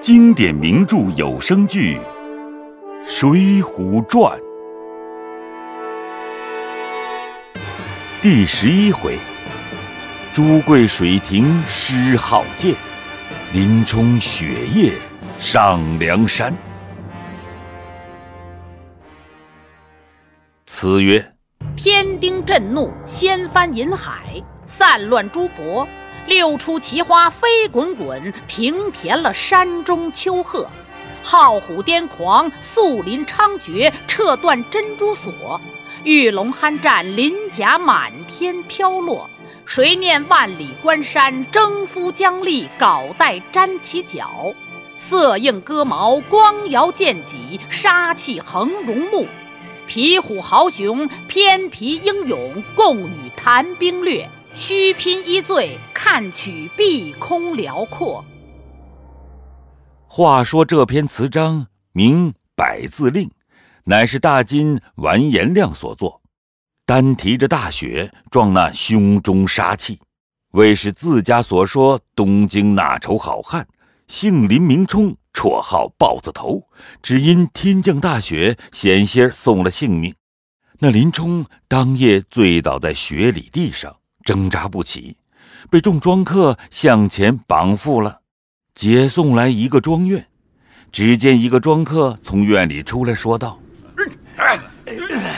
经典名著有声剧《水浒传》第十一回：朱贵水亭施好箭，林冲雪夜上梁山。词曰：天丁震怒，掀翻银海，散乱珠箔。六出奇花飞滚滚，平填了山中丘壑。浩虎癫狂，素林猖獗，撤断珍珠锁。玉龙酣战，鳞甲满天飘落。谁念万里关山，征夫将立，镐带沾其脚。色映戈矛，光摇剑戟，杀气横戎目。皮虎豪雄，偏皮英勇，共与谈兵略，须拼一醉。看取碧空辽阔。话说这篇词章名《百字令》，乃是大金完颜亮所作。单提着大雪撞那胸中杀气，为是自家所说东京那仇好汉，姓林名冲，绰号豹子头。只因天降大雪，险些送了性命。那林冲当夜醉倒在雪里地上，挣扎不起。被众庄客向前绑缚了，解送来一个庄院。只见一个庄客从院里出来说道：“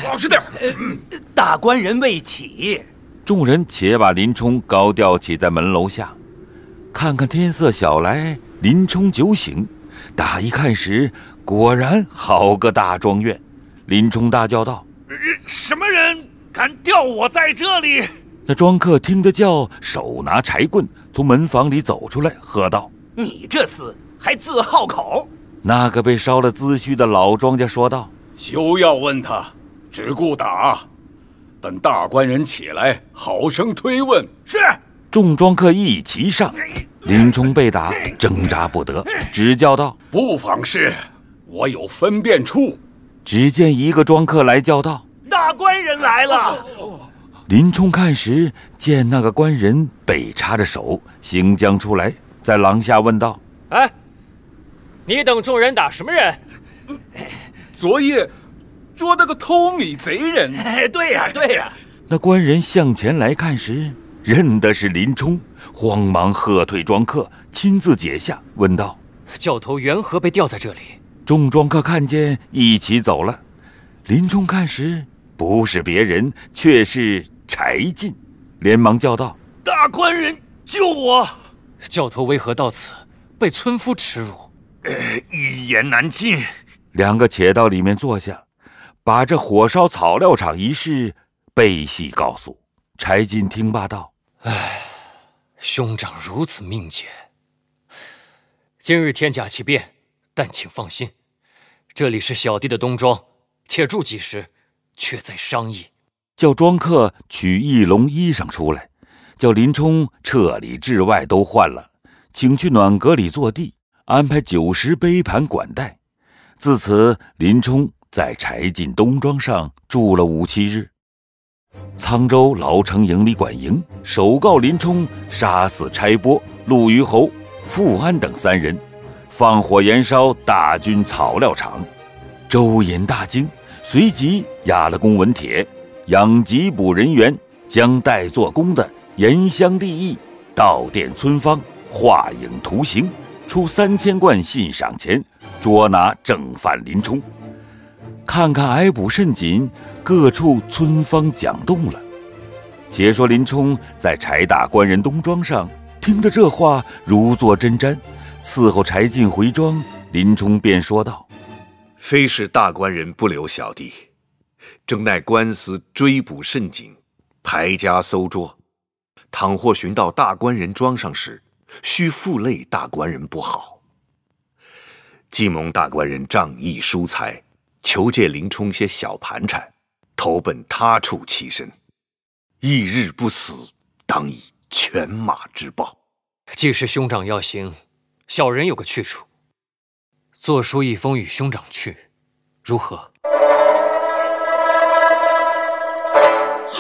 老实点，大官人未起。”众人且把林冲高吊起在门楼下。看看天色晓来，林冲酒醒，打一看时，果然好个大庄院。林冲大叫道：“什么人敢吊我在这里？”那庄客听得叫，手拿柴棍从门房里走出来，喝道：“你这厮还自好口！”那个被烧了资须的老庄家说道：“休要问他，只顾打，等大官人起来，好生推问。”是众庄客一齐上，林冲被打，挣扎不得，只叫道：“不妨事，我有分辨处。”只见一个庄客来叫道：“大官人来了。”林冲看时，见那个官人北插着手行将出来，在廊下问道：“哎，你等众人打什么人？昨夜捉那个偷米贼人。”“哎，对呀，对呀。”那官人向前来看时，认得是林冲，慌忙喝退庄客，亲自解下，问道：“教头，缘何被吊在这里？”众庄客看见，一起走了。林冲看时，不是别人，却是。柴进连忙叫道：“大官人，救我！教头为何到此被村夫耻辱？”“呃，一言难尽。”两个且到里面坐下，把这火烧草料场一事背细告诉柴进。听罢道：“唉，兄长如此命蹇，今日天假其变，但请放心。这里是小弟的冬庄，且住几时，却在商议。”叫庄客取一笼衣裳出来，叫林冲彻里至外都换了，请去暖阁里坐地，安排酒食杯盘管待。自此，林冲在柴进东庄上住了五七日。沧州牢城营里管营首告林冲杀死差拨、陆虞侯、富安等三人，放火延烧大军草料场。周隐大惊，随即押了公文帖。养缉捕人员将待做工的盐香立益到店村方画影图形，出三千贯信赏钱，捉拿正犯林冲。看看挨捕甚紧，各处村方讲动了。且说林冲在柴大官人东庄上听得这话，如坐针毡。伺候柴进回庄，林冲便说道：“非是大官人不留小弟。”正奈官司追捕甚紧，排家搜捉。倘或寻到大官人庄上时，须负累大官人不好。计蒙大官人仗义疏财，求借林冲些小盘缠，投奔他处栖身。一日不死，当以犬马之报。既是兄长要行，小人有个去处，作书一封与兄长去，如何？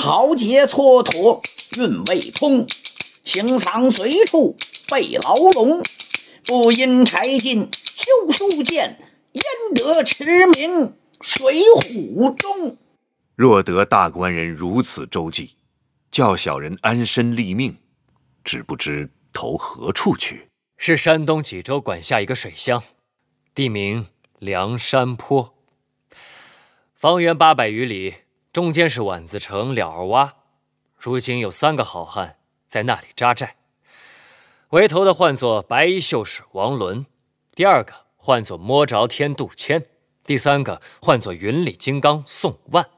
豪杰蹉跎运未通，行藏随处被牢笼。不因柴进修书剑，焉得驰名《水浒》中？若得大官人如此周济，叫小人安身立命，只不知投何处去？是山东济州管下一个水乡，地名梁山坡，方圆八百余里。中间是宛子城了儿洼，如今有三个好汉在那里扎寨，为头的唤作白衣秀士王伦，第二个唤作摸着天杜迁，第三个唤作云里金刚宋万。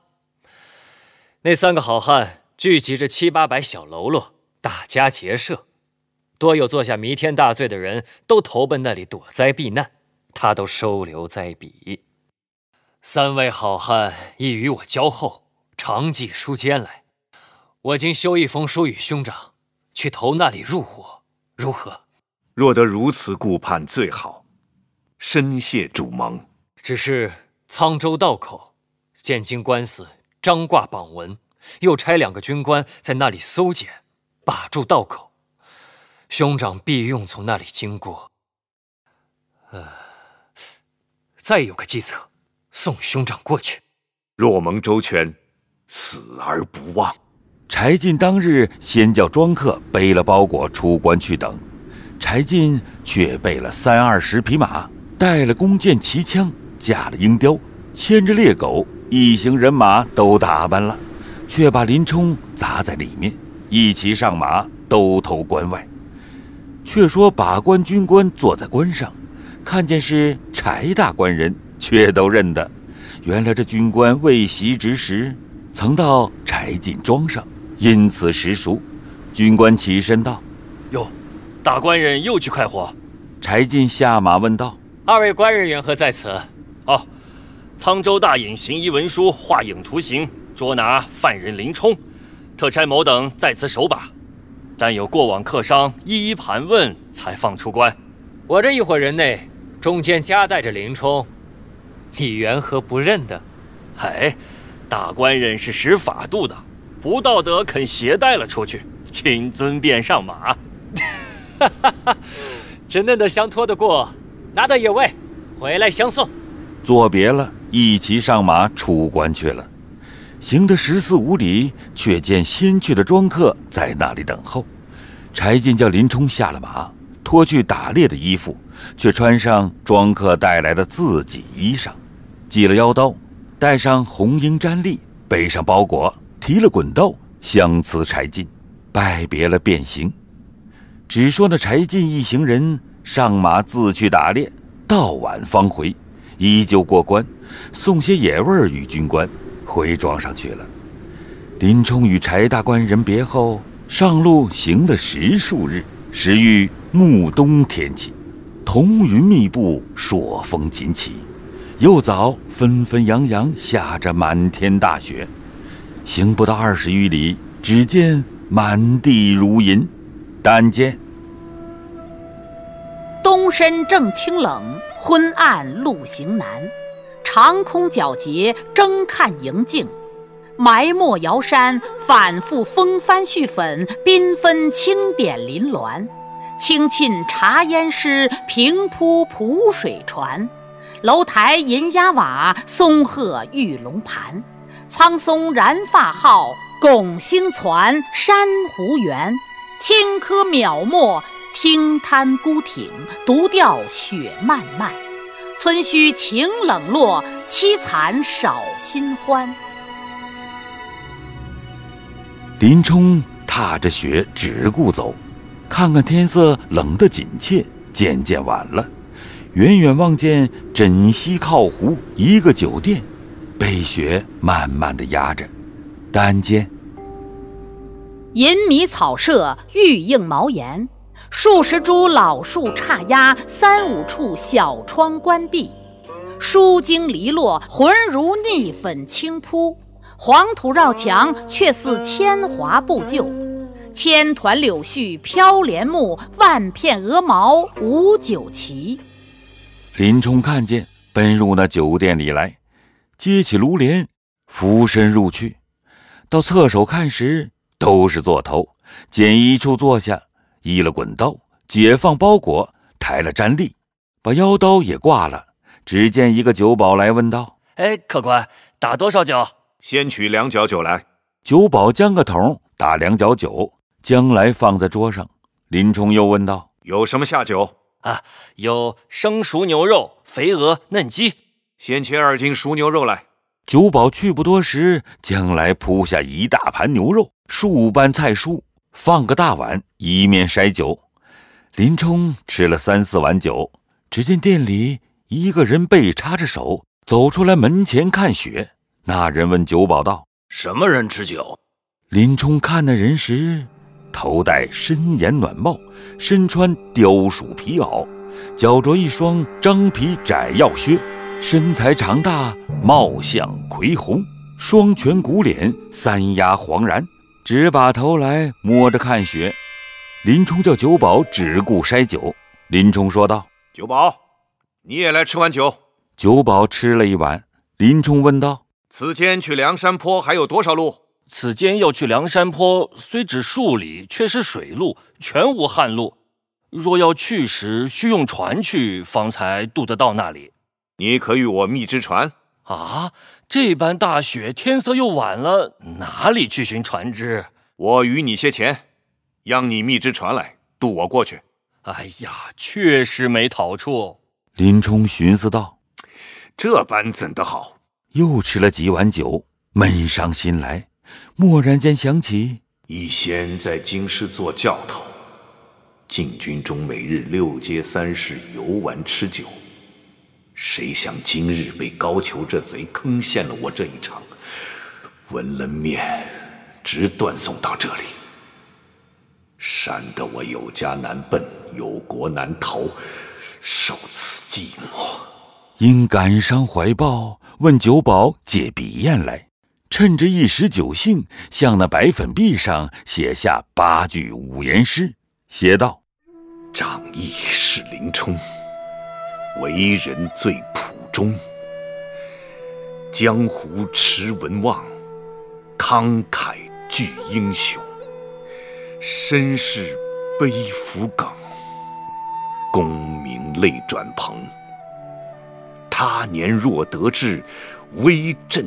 那三个好汉聚集着七八百小喽啰，打家劫舍，多有做下弥天大罪的人都投奔那里躲灾避难，他都收留在彼。三位好汉亦与我交厚。长记书笺来，我今修一封书与兄长，去投那里入伙，如何？若得如此顾盼最好，深谢主盟。只是沧州道口，见京官司张挂榜文，又差两个军官在那里搜检，把住道口，兄长必用从那里经过。呃，再有个计策，送兄长过去。若蒙周全。死而不忘。柴进当日先叫庄客背了包裹出关去等，柴进却备了三二十匹马，带了弓箭、骑枪，架了鹰雕，牵着猎狗，一行人马都打扮了，却把林冲砸在里面，一齐上马兜头关外。却说把关军官坐在关上，看见是柴大官人，却都认得。原来这军官未袭之时。曾到柴进庄上，因此时熟。军官起身道：“哟，大官人又去快活。”柴进下马问道：“二位官人缘何在此？”“哦，沧州大尹行医文书画影图形，捉拿犯人林冲，特差某等在此守把，但有过往客商，一一盘问才放出关。我这一伙人内，中间夹带着林冲，你缘何不认得？”“哎。”大官人是使法度的，不道德肯携带了出去，请尊便上马。哈哈哈！真嫩的香托得过，拿到野味，回来相送。作别了，一齐上马出关去了。行得十四五里，却见先去的庄客在那里等候。柴进叫林冲下了马，脱去打猎的衣服，却穿上庄客带来的自己衣裳，系了腰刀。带上红缨毡笠，背上包裹，提了滚刀，相辞柴进，拜别了变行。只说那柴进一行人上马自去打猎，到晚方回，依旧过关，送些野味儿与军官，回庄上去了。林冲与柴大官人别后，上路行了十数日，时遇暮冬天气，彤云密布，朔风紧起。又早纷纷扬扬下着满天大雪，行不到二十余里，只见满地如银。单见。东深正清冷，昏暗路行难。长空皎洁，争看银镜。埋没瑶山，反复风帆絮粉，缤纷轻点林峦，清沁茶烟湿，平铺蒲水船。楼台银压瓦，松鹤玉龙盘。苍松燃发号，拱星攒珊瑚园。青稞渺漠，听滩孤艇，独钓雪漫漫。村墟情冷落，凄惨少新欢。林冲踏着雪，只顾走，看看天色，冷得紧切，渐渐晚了。远远望见枕溪靠湖一个酒店，被雪慢慢的压着，单间。银米草舍，玉映茅檐，数十株老树叉压，三五处小窗关闭，疏经篱落，浑如腻粉轻铺；黄土绕墙，却似铅华不旧。千团柳絮飘帘幕，万片鹅毛舞酒旗。林冲看见，奔入那酒店里来，接起炉帘，俯身入去。到侧手看时，都是座头。拣一处坐下，依了滚刀，解放包裹，抬了毡笠，把腰刀也挂了。只见一个酒保来问道：“哎，客官，打多少酒？”“先取两角酒来。”酒保将个桶打两角酒，将来放在桌上。林冲又问道：“有什么下酒？”啊，有生熟牛肉、肥鹅、嫩鸡。先切二斤熟牛肉来。酒保去不多时，将来铺下一大盘牛肉、数般菜蔬，放个大碗，一面筛酒。林冲吃了三四碗酒，只见店里一个人背插着手走出来门前看雪。那人问酒保道：“什么人吃酒？”林冲看那人时。头戴深檐暖帽，身穿貂鼠皮袄，脚着一双张皮窄靿靴，身材长大，貌相魁梧，双颧鼓脸，三牙黄然，只把头来摸着看雪。林冲叫酒保只顾筛酒。林冲说道：“酒保，你也来吃碗酒。”酒保吃了一碗。林冲问道：“此间去梁山坡还有多少路？”此间要去梁山坡，虽只数里，却是水路，全无旱路。若要去时，需用船去，方才渡得到那里。你可与我觅只船啊！这般大雪，天色又晚了，哪里去寻船只？我与你些钱，央你觅只船来渡我过去。哎呀，确实没讨处。林冲寻思道：“这般怎的好？”又吃了几碗酒，闷伤心来。蓦然间想起，以前在京师做教头，禁军中每日六街三市游玩吃酒，谁想今日被高俅这贼坑陷了我这一场，闻了面，直断送到这里，闪得我有家难奔，有国难逃，受此寂寞，因感伤怀抱，问酒保借笔砚来。趁着一时酒兴，向那白粉壁上写下八句五言诗，写道：“仗义是林冲，为人最朴忠。江湖驰文望，慷慨聚英雄。身世悲扶梗，功名泪转蓬。他年若得志，威震。”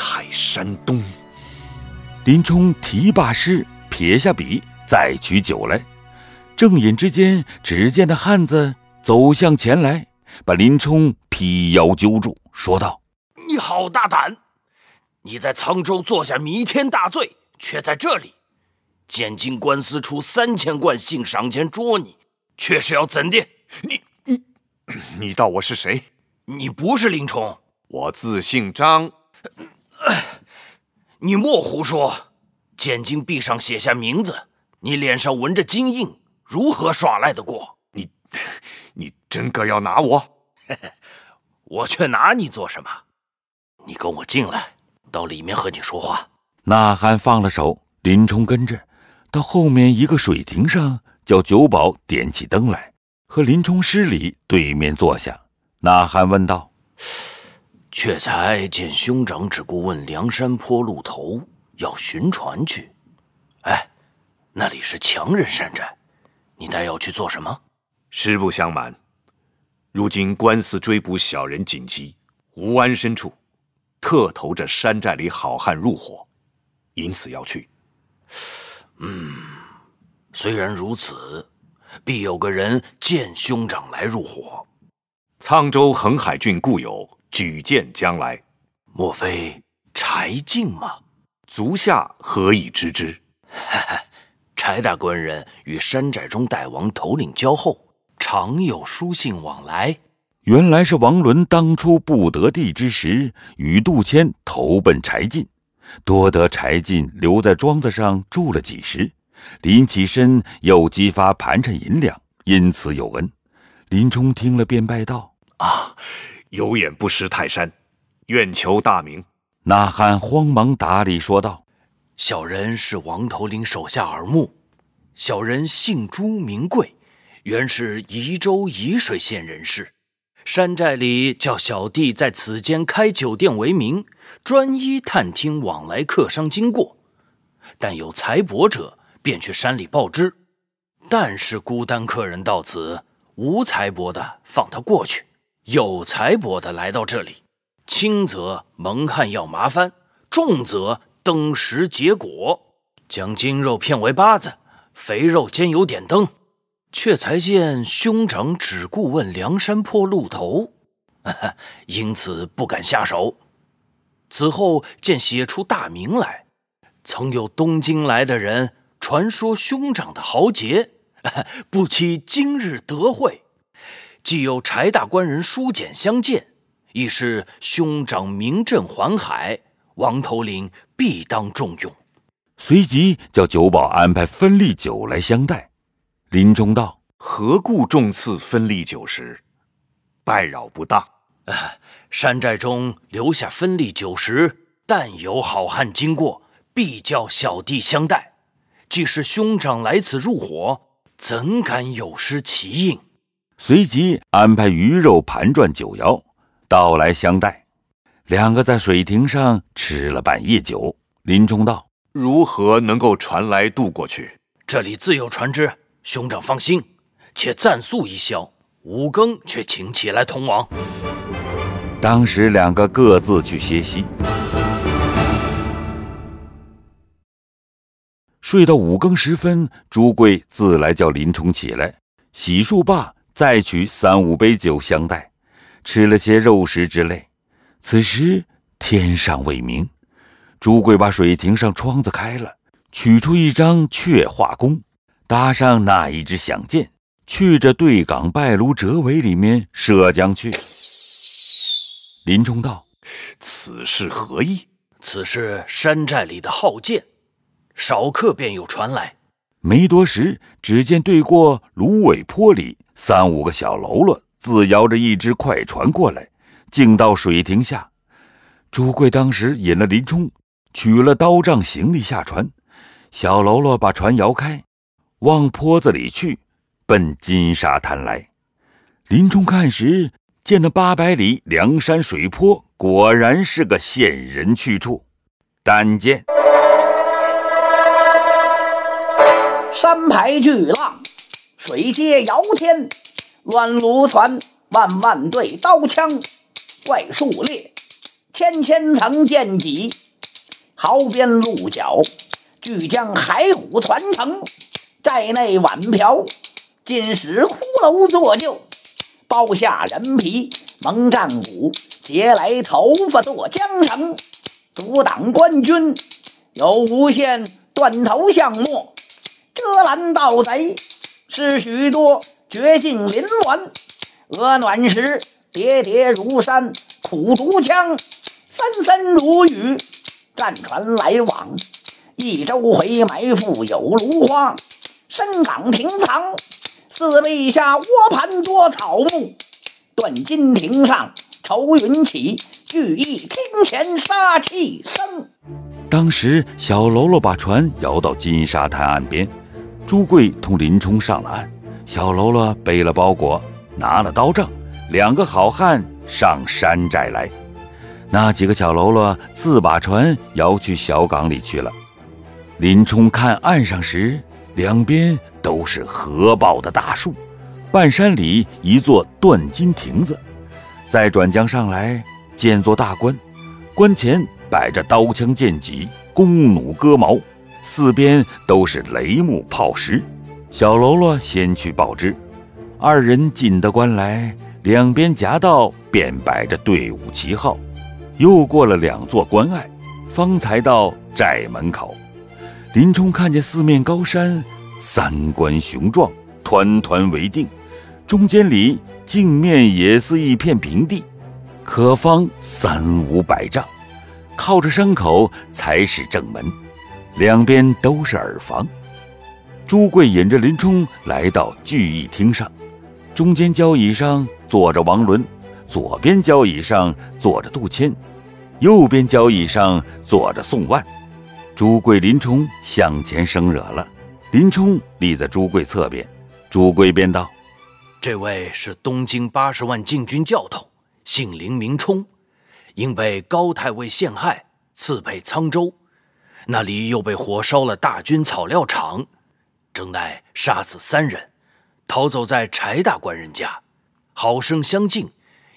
泰山东，林冲提罢诗，撇下笔，再取酒来。正饮之间，只见那汉子走向前来，把林冲劈腰揪住，说道：“你好大胆！你在沧州做下弥天大罪，却在这里，监禁官司出三千贯信赏钱捉你，却是要怎的？你你你道我是谁？你不是林冲，我自姓张。” 你莫胡说，剪金壁上写下名字，你脸上纹着金印，如何耍赖得过？你，你真个要拿我？我却拿你做什么？你跟我进来，到里面和你说话。呐喊放了手，林冲跟着到后面一个水亭上，叫酒保点起灯来，和林冲施礼，对面坐下。呐喊问道。却才见兄长，只顾问梁山坡路头要寻船去。哎，那里是强人山寨，你带要去做什么？实不相瞒，如今官司追捕小人紧急，无安身处，特投这山寨里好汉入伙，因此要去。嗯，虽然如此，必有个人见兄长来入伙。沧州横海郡故友。举荐将来，莫非柴进吗？足下何以知之？柴大官人与山寨中大王头领交厚，常有书信往来。原来是王伦当初不得地之时，与杜迁投奔柴进，多得柴进留在庄子上住了几时。临起身又激发盘缠银两，因此有恩。林冲听了便拜道：“啊！”有眼不识泰山，愿求大名。那汉慌忙打礼说道：“小人是王头领手下耳目，小人姓朱，名贵，原是宜州宜水县人士。山寨里叫小弟在此间开酒店为名，专一探听往来客商经过。但有财帛者，便去山里报之；但是孤单客人到此，无财帛的，放他过去。”有财帛的来到这里，轻则蒙汗药麻翻，重则登时结果，将筋肉片为八字，肥肉煎油点灯，却才见兄长只顾问梁山坡路头，因此不敢下手。此后见写出大名来，曾有东京来的人传说兄长的豪杰，不期今日得会。既有柴大官人书简相见，亦是兄长名震环海，王头领必当重用。随即叫酒保安排分利酒来相待。林冲道：“何故重赐分利酒食？拜扰不当。山寨中留下分利酒食，但有好汉经过，必叫小弟相待。既是兄长来此入伙，怎敢有失其应？”随即安排鱼肉盘转酒肴，到来相待。两个在水亭上吃了半夜酒。林冲道：“如何能够船来渡过去？这里自有船只，兄长放心。且暂宿一宵，五更却请起来同往。”当时两个各自去歇息。睡到五更时分，朱贵自来叫林冲起来洗漱罢。再取三五杯酒相待，吃了些肉食之类。此时天上未明，朱贵把水亭上窗子开了，取出一张却画弓，搭上那一支响箭，去这对港拜庐折尾里面射将去。林冲道：“此事何意？”“此事山寨里的号箭，少刻便有传来。”没多时，只见对过芦苇坡里。三五个小喽啰自摇着一只快船过来，径到水亭下。朱贵当时引了林冲，取了刀杖行李下船。小喽啰把船摇开，往坡子里去，奔金沙滩来。林冲看时，见那八百里梁山水泊，果然是个险人去处。但见山排巨浪。水接摇天，乱炉船万万队，刀枪怪树列千千层，剑戟壕边鹿角俱将海虎传承，寨内碗瓢金石骷髅做旧，包下人皮蒙战鼓，劫来头发做缰绳，阻挡官军有无限断头项目，遮拦盗贼。是许多绝境林峦，鹅卵石叠叠如山，苦竹枪森森如雨，战船来往一周回，埋伏有芦花，深港亭藏四壁下窝盘多草木，断金亭上愁云起，聚义厅前杀气生。当时小喽啰把船摇到金沙滩岸边。朱贵同林冲上了岸，小喽啰背了包裹，拿了刀杖，两个好汉上山寨来。那几个小喽啰自把船摇去小港里去了。林冲看岸上时，两边都是合抱的大树，半山里一座断金亭子，再转江上来建座大关，关前摆着刀枪剑戟、弓弩戈矛。四边都是雷木炮石，小喽啰先去报知，二人进得关来，两边夹道便摆着队伍旗号。又过了两座关隘，方才到寨门口。林冲看见四面高山，三关雄壮，团团围定。中间里镜面也似一片平地，可方三五百丈，靠着山口才是正门。两边都是耳房，朱贵引着林冲来到聚义厅上，中间交椅上坐着王伦，左边交椅上坐着杜迁，右边交椅上坐着宋万。朱贵、林冲向前生惹了，林冲立在朱贵侧边。朱贵便道：“这位是东京八十万禁军教头，姓林名冲，因被高太尉陷害，刺配沧州。”那里又被火烧了大军草料场，正奈杀死三人，逃走在柴大官人家，好生相敬，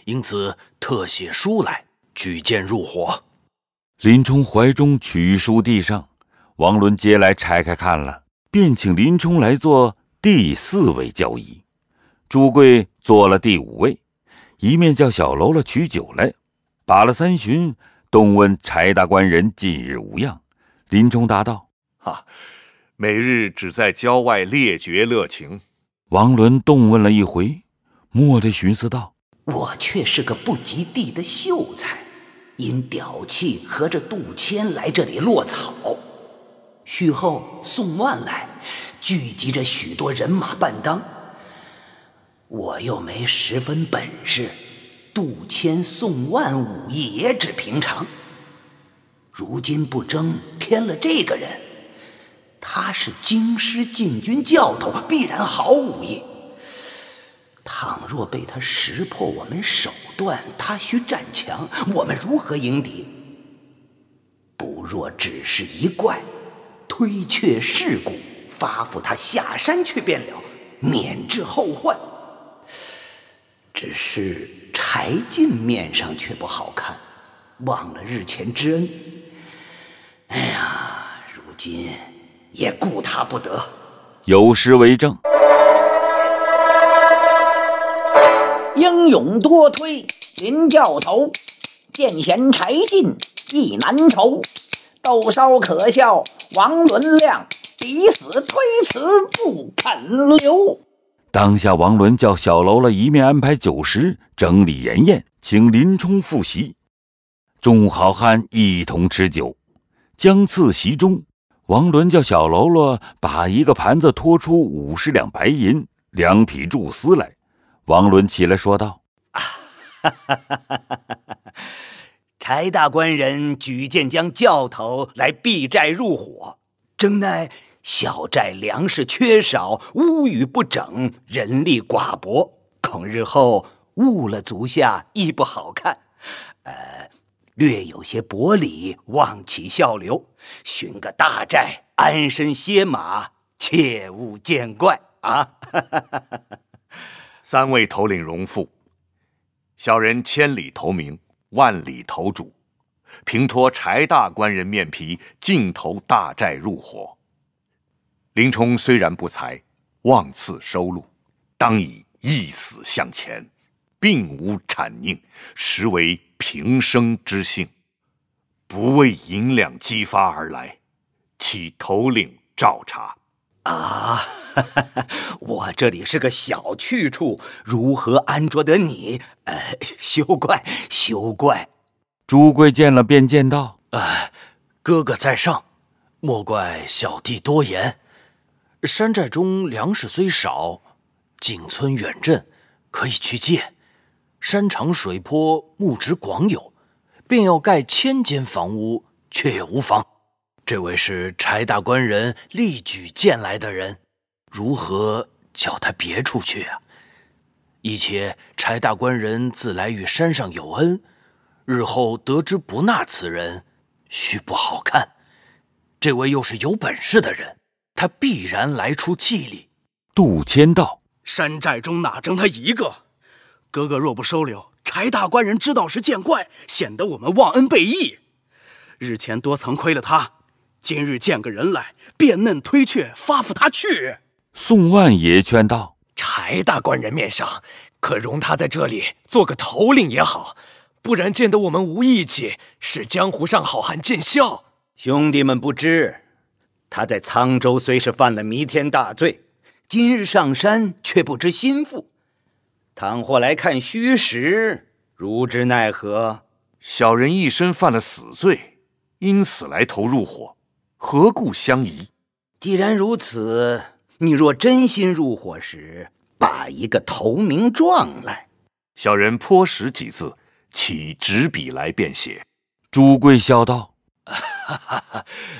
因此特写书来举荐入伙。林冲怀中取书递上，王伦接来拆开看了，便请林冲来做第四位交椅，朱贵做了第五位，一面叫小喽啰取酒来，把了三巡，东问柴大官人近日无恙。林冲答道：“哈，每日只在郊外猎绝乐情。”王伦动问了一回，蓦地寻思道：“我却是个不及地的秀才，因屌气和着杜迁来这里落草。叙后宋万来，聚集着许多人马伴当。我又没十分本事，杜迁宋万武艺也只平常。”如今不争，添了这个人，他是京师禁军教头，必然好武艺。倘若被他识破我们手段，他须战强，我们如何迎敌？不若只是一怪，推却事故，发付他下山去便了，免致后患。只是柴进面上却不好看，忘了日前之恩。哎呀，如今也顾他不得。有诗为证：英勇多推林教头，见贤柴进意难酬，斗烧可笑王伦亮，抵死推辞不肯留。当下王伦叫小喽啰一面安排酒食，整理筵宴，请林冲赴席，众好汉一同吃酒。将次席中，王伦叫小喽啰把一个盘子托出五十两白银、两匹苎丝来。王伦起来说道：“ 柴大官人举荐将教头来避债入伙，正奈小寨粮食缺少，屋宇不整，人力寡薄，恐日后误了足下，亦不好看。呃。”略有些薄礼，望起笑流，寻个大寨安身歇马，切勿见怪啊！三位头领荣复，小人千里投明，万里投主，平托柴大官人面皮，尽投大寨入伙。林冲虽然不才，望赐收录，当以一死向前。并无产宁，实为平生之幸，不为银两激发而来，起头领照察。啊，我这里是个小去处，如何安着得你？呃，休怪，休怪。朱贵见了便见道：“啊，哥哥在上，莫怪小弟多言。山寨中粮食虽少，仅村远镇，可以去借。”山长水坡，木植广有，便要盖千间房屋，却也无妨。这位是柴大官人力举荐来的人，如何叫他别处去啊？一切柴大官人自来与山上有恩，日后得知不纳此人，须不好看。这位又是有本事的人，他必然来出气力。杜迁道：山寨中哪争他一个？哥哥若不收留柴大官人，知道是见怪，显得我们忘恩背义。日前多曾亏了他，今日见个人来，便嫩推却，发付他去。宋万爷劝道：“柴大官人面上，可容他在这里做个头领也好，不然见得我们无义气，使江湖上好汉见笑。”兄弟们不知，他在沧州虽是犯了弥天大罪，今日上山却不知心腹。倘或来看虚实，如之奈何？小人一身犯了死罪，因此来投入伙，何故相疑？既然如此，你若真心入伙时，把一个投名状来。小人颇识几字，起纸笔来便写。朱贵笑道：“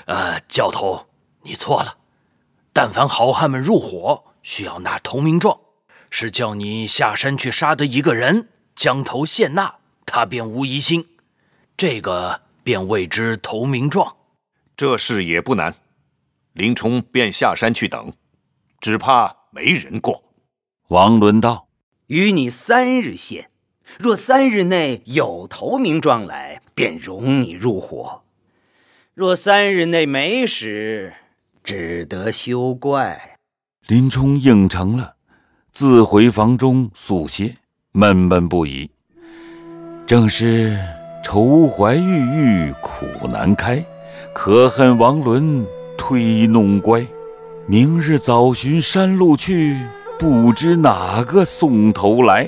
啊，教头，你错了。但凡好汉们入伙，需要拿投名状。”是叫你下山去杀的一个人，将头谢那，他便无疑心。这个便谓之投名状。这事也不难。林冲便下山去等，只怕没人过。王伦道：“与你三日限，若三日内有投名状来，便容你入伙；若三日内没时，只得休怪。”林冲应承了。自回房中宿歇，闷闷不已。正是愁怀郁郁苦难开，可恨王伦推弄乖。明日早寻山路去，不知哪个送头来。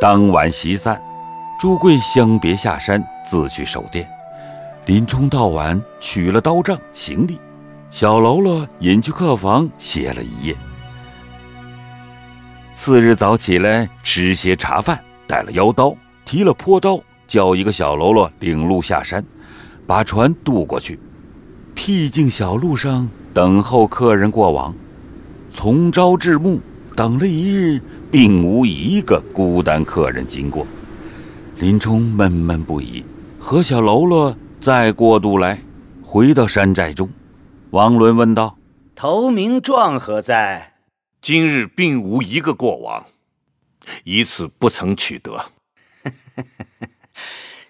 当晚席散，朱贵相别下山，自去守店。林冲到晚取了刀杖行李，小喽啰引去客房歇了一夜。次日早起来吃些茶饭，带了腰刀，提了坡刀，叫一个小喽啰领路下山，把船渡过去。僻静小路上等候客人过往，从朝至暮，等了一日，并无一个孤单客人经过。林冲闷闷不已，和小喽啰再过渡来，回到山寨中，王伦问道：“投名状何在？”今日并无一个过往，以此不曾取得。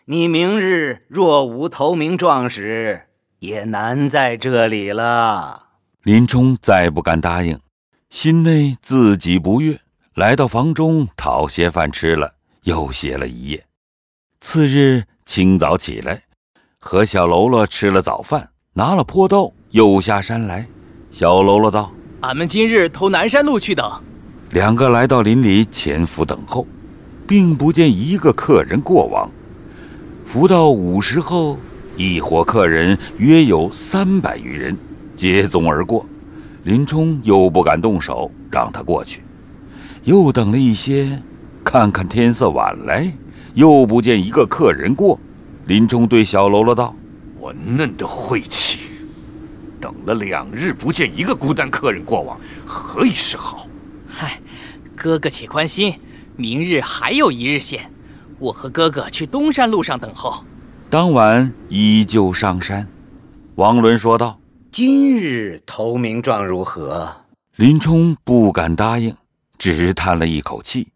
你明日若无投名状时，也难在这里了。林冲再不敢答应，心内自己不悦，来到房中讨些饭吃了，又歇了一夜。次日清早起来，和小喽啰吃了早饭，拿了坡刀，又下山来。小喽啰道。俺们今日投南山路去等，两个来到林里潜伏等候，并不见一个客人过往。伏到午时后，一伙客人约有三百余人接踵而过，林冲又不敢动手，让他过去。又等了一些，看看天色晚来，又不见一个客人过。林冲对小喽啰道：“我嫩的晦气。”等了两日，不见一个孤单客人过往，何以是好？嗨，哥哥且宽心，明日还有一日线，我和哥哥去东山路上等候。当晚依旧上山。王伦说道：“今日投名状如何？”林冲不敢答应，只叹了一口气。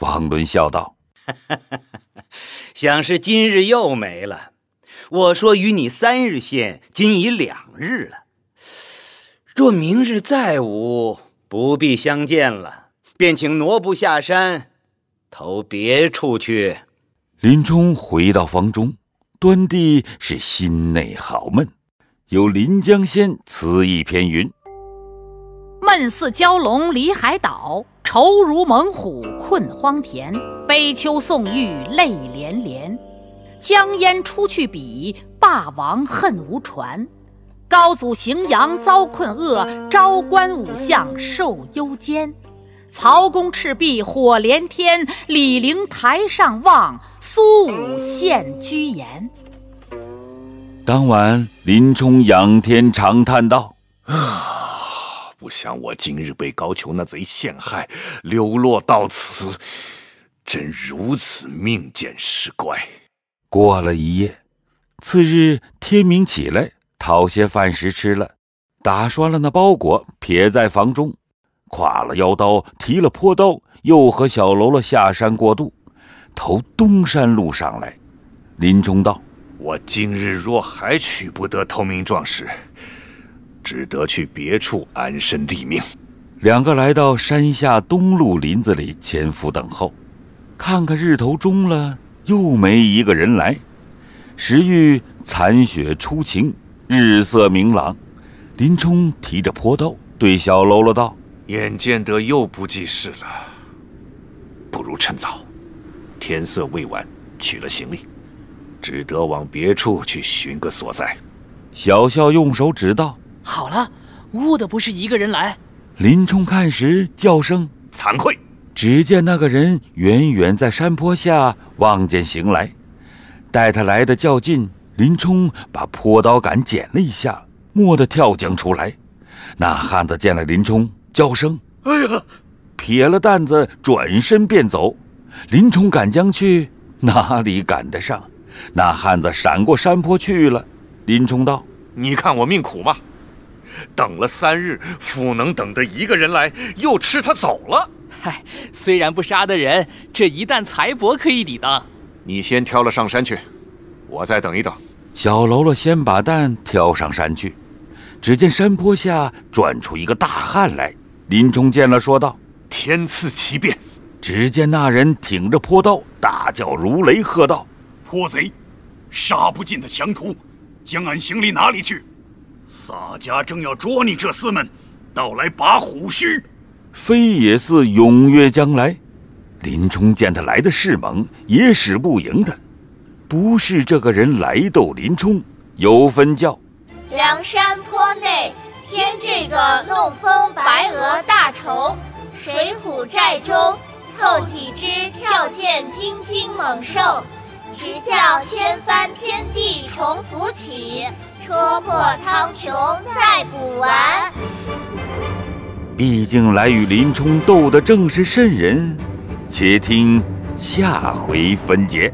王伦笑道：“想是今日又没了。”我说与你三日限，今已两日了。若明日再无，不必相见了，便请挪步下山，投别处去。林冲回到房中，端地是心内好闷。有《临江仙》词一篇云：闷似蛟龙离海岛，愁如猛虎困荒田，悲秋送玉泪连连。江淹出去比，霸王恨无船；高祖荥阳遭困厄，昭关五相受幽奸。曹公赤壁火连天，李陵台上望苏武献居延。当晚，林冲仰天长叹道：“啊，不想我今日被高俅那贼陷害，流落到此，真如此命贱，实怪。”过了一夜，次日天明起来，讨些饭食吃了，打刷了那包裹，撇在房中，挎了腰刀，提了坡刀，又和小喽啰下山过渡，投东山路上来。林冲道：“我今日若还取不得头名状时，只得去别处安身立命。”两个来到山下东路林子里潜伏等候，看看日头中了。又没一个人来。时遇残雪初晴，日色明朗。林冲提着坡刀，对小喽啰道：“眼见得又不济事了，不如趁早。天色未晚，取了行李，只得往别处去寻个所在。”小校用手指道：“好了，误的不是一个人来。”林冲看时，叫声惭愧。只见那个人远远在山坡下。望见行来，待他来的较近。林冲把坡刀杆剪了一下，蓦地跳将出来。那汉子见了林冲，叫声“哎呀”，撇了担子，转身便走。林冲赶将去，哪里赶得上？那汉子闪过山坡去了。林冲道：“你看我命苦吗？等了三日，府能等得一个人来，又吃他走了。”嗨，虽然不杀的人，这一担财帛可以抵当。你先挑了上山去，我再等一等。小喽啰先把担挑上山去。只见山坡下转出一个大汉来，林冲见了，说道：“天赐奇变。”只见那人挺着坡刀，大叫如雷，喝道：“泼贼，杀不尽的强徒，将俺行李哪里去？洒家正要捉你这厮们，到来拔虎须。”非也，似踊跃将来。林冲见他来的是猛，也使不赢他。不是这个人来斗林冲，有分教：梁山坡内添这个弄风白鹅大虫，水浒寨中凑几只跳涧金睛猛兽，直叫掀翻天地重浮起，戳破苍穹再补完。毕竟来与林冲斗的正是圣人，且听下回分解。